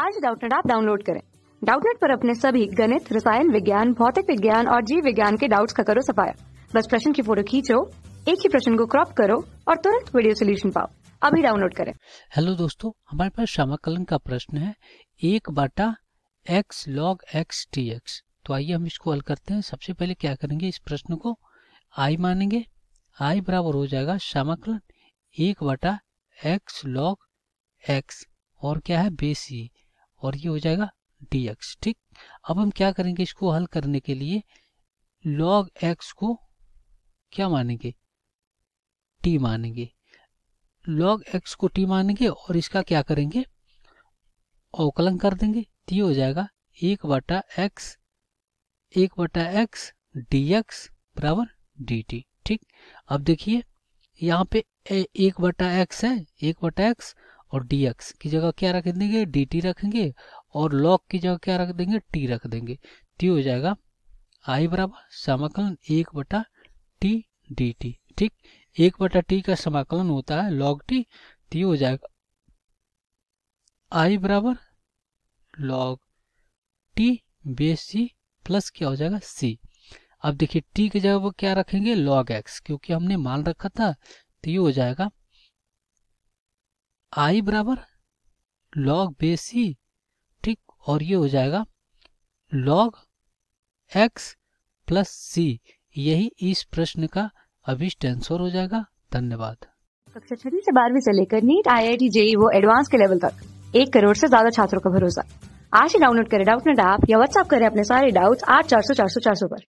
आज डाउटनेट आप डाउनलोड करें डाउटनेट पर अपने सभी गणित रसायन विज्ञान भौतिक विज्ञान और जीव विज्ञान के डाउट्स का करो सफाया बस प्रश्न की फोटो खींचो एक ही प्रश्न को क्रॉप करो और तुरंत वीडियो सोल्यूशन पाओ अभी डाउनलोड करें हेलो दोस्तों हमारे पास समाकलन का प्रश्न है एक बाटा x log x t x तो आइए हम इसको हल करते हैं सबसे पहले क्या करेंगे इस प्रश्न को आई मानेंगे आई बराबर हो जाएगा समाकलन एक बाटा एक्स लॉग एक्स और क्या है बेसी और ये हो जाएगा डी एक्स ठीक अब हम क्या करेंगे इसको हल करने के लिए लॉग एक्स को क्या मानेंगे टी मानेंगे लॉग एक्स को टी मानेंगे और इसका क्या करेंगे अवकलन कर देंगे तो ये हो जाएगा एक बटा एक्स एक बटा एक्स डी एक्स बराबर डी टी ठीक अब देखिए यहाँ पे एक बटा एक्स है एक बटा एक्स और dx की जगह क्या रख देंगे dt रखेंगे और log की जगह क्या रख देंगे t रख देंगे तो हो जाएगा i बराबर समाकलन एक बटा टी डी टी ठीक एक बटा टी का समाकलन होता है log t t हो जाएगा i बराबर log t base c plus क्या हो जाएगा c अब देखिए t की जगह पर क्या रखेंगे log x क्योंकि हमने मान रखा था तो ये हो जाएगा आई बराबर लॉग बेस सी ठीक और ये हो जाएगा लॉग एक्स प्लस सी यही इस प्रश्न का अभिष्ट आंसर हो जाएगा धन्यवाद कक्षा छठी से बारहवीं से लेकर नीट आई आई टी वो एडवांस के लेवल तक एक करोड़ से ज्यादा छात्रों का भरोसा आज ही डाउनलोड करें डाउट नेट ऐप या व्हाट्सएप करें अपने सारे डाउट्स आठ चार सौ चार सौ चार सौ पर